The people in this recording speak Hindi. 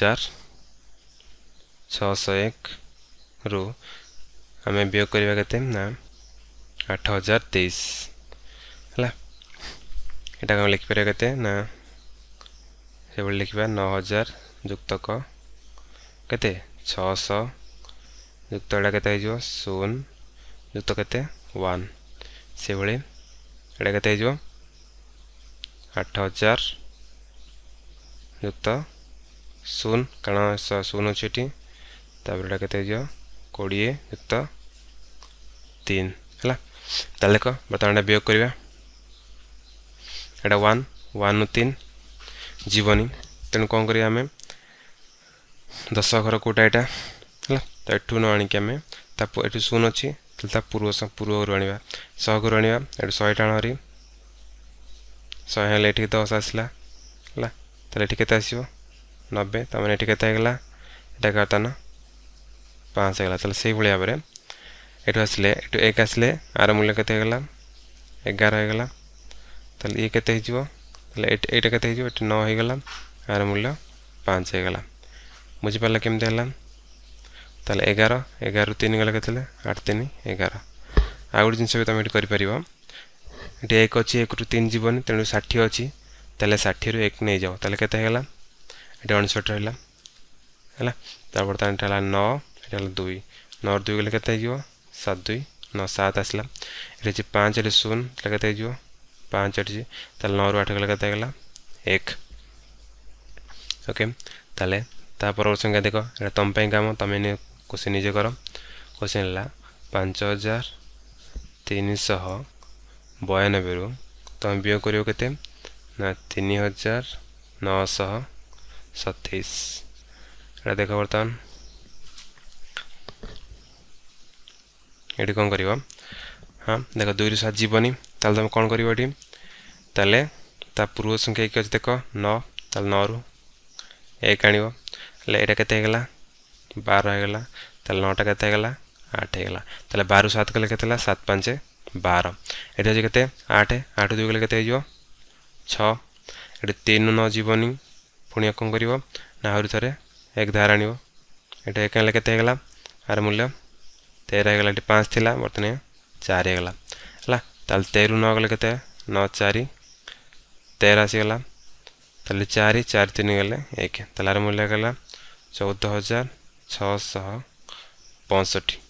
चार छश एक रु आम वियोग के आठ हजार तेईस है यहाँ कम लिखिपर के ना से लिखा नौ हजार युक्तक के छुक्त के शून जुक्त के भाई यहाँ आठ हजार युक्त शून कारण शून अच्छे तपा के कोड़े युक्त तीन है देख बर्तमान वियोग करवा वन वन तीन जीवन तेणु कौन करें दस घर कौटा यहाँ है तो यू न आमें शून अच्छी पूर्व पूर्व घर आने शह घर आने शहे टाण हरी शहे ये दस आसला है ये कैसे ନବେ ତା'ମାନେ ଏଠି କେତେ ହେଇଗଲା ଏଇଟା ଏଗାରତନ ପାଞ୍ଚ ହେଇଗଲା ତାହେଲେ ସେଇଭଳି ଭାବରେ ଏଠୁ ଆସିଲେ ଏଠୁ ଏକ ଆସିଲେ ଆର ମୂଲ୍ୟ କେତେ ହେଇଗଲା ଏଗାର ହେଇଗଲା ତାହେଲେ ଇଏ କେତେ ହେଇଯିବ ତାହେଲେ ଏଇଟା କେତେ ହେଇଯିବ ଏଠି ନଅ ହେଇଗଲା ଆର ମୂଲ୍ୟ ପାଞ୍ଚ ହେଇଗଲା ବୁଝିପାରିଲା କେମିତି ହେଲା ତାହେଲେ ଏଗାର ଏଗାରରୁ ତିନି ଗଲେ କେତେ ହେଲେ ଆଠ ତିନି ଏଗାର ଆଉ ଗୋଟେ ଜିନିଷ ବି ତୁମେ ଏଠି କରିପାରିବ ଏଠି ଏକ ଅଛି ଏକରୁ ତିନି ଯିବନି ତେଣୁ ଷାଠିଏ ଅଛି ତାହେଲେ ଷାଠିଏରୁ ଏକ ନେଇଯାଅ ତାହେଲେ କେତେ ହେଇଗଲା এটা অনষট রহলা ହେଲା ତାପରେ ତା ଏଇଟା ହେଲା ନଅ ଏଇଟା ହେଲା ଦୁଇ ନଅ ଦୁଇ ଗଲେ କେତେ ହେଇଯିବ ସାତ ଦୁଇ ନଅ ସାତ ଆସିଲା ଏଠି ଅଛି ପାଞ୍ଚ ଏଠି ଶୂନ ଏଇଟା କେତେ ହେଇଯିବ ପାଞ୍ଚ ଏଠି ତାହେଲେ ନଅରୁ ଆଠ ଗଲେ କେତେ ହେଇଗଲା ଏକ ଓକେ ତାହେଲେ ତା ପରବର୍ତ୍ତୀ ସଂଖ୍ୟା ଦେଖ ଏଇଟା ତୁମ ପାଇଁ କାମ ତୁମେ କୋଶ୍ଚିନ୍ ନିଜେ କର କୋଶ୍ଚିନ୍ ହେଲା ପାଞ୍ଚ ହଜାର ତିନିଶହ ବୟାନବେରୁ ତୁମେ ବିୟ କରିବ କେତେ ନା ତିନି ହଜାର ନଅଶହ सतैस एउटा देख बर्तमान एट कुई रु सात जो नि त पूर्व संख्या एकछि रु एक आण एटा केतला बार हैगला नटा केतला आठ हैला बार सात कहिले केत सात पाँच बार ए आठ आठ दुई कहिले केत छ तिन नि पुणी कौन कर ना आ एक धार आटे एक आने के आर मूल्य तेरह होगा पाँच थी बर्तन चार होगा है तेरु नौ गले के नौ चार तेरह आसीगला तेल चार चार तीन गले एक आर मूल्य गला चौदह हजार छःशह पंचठी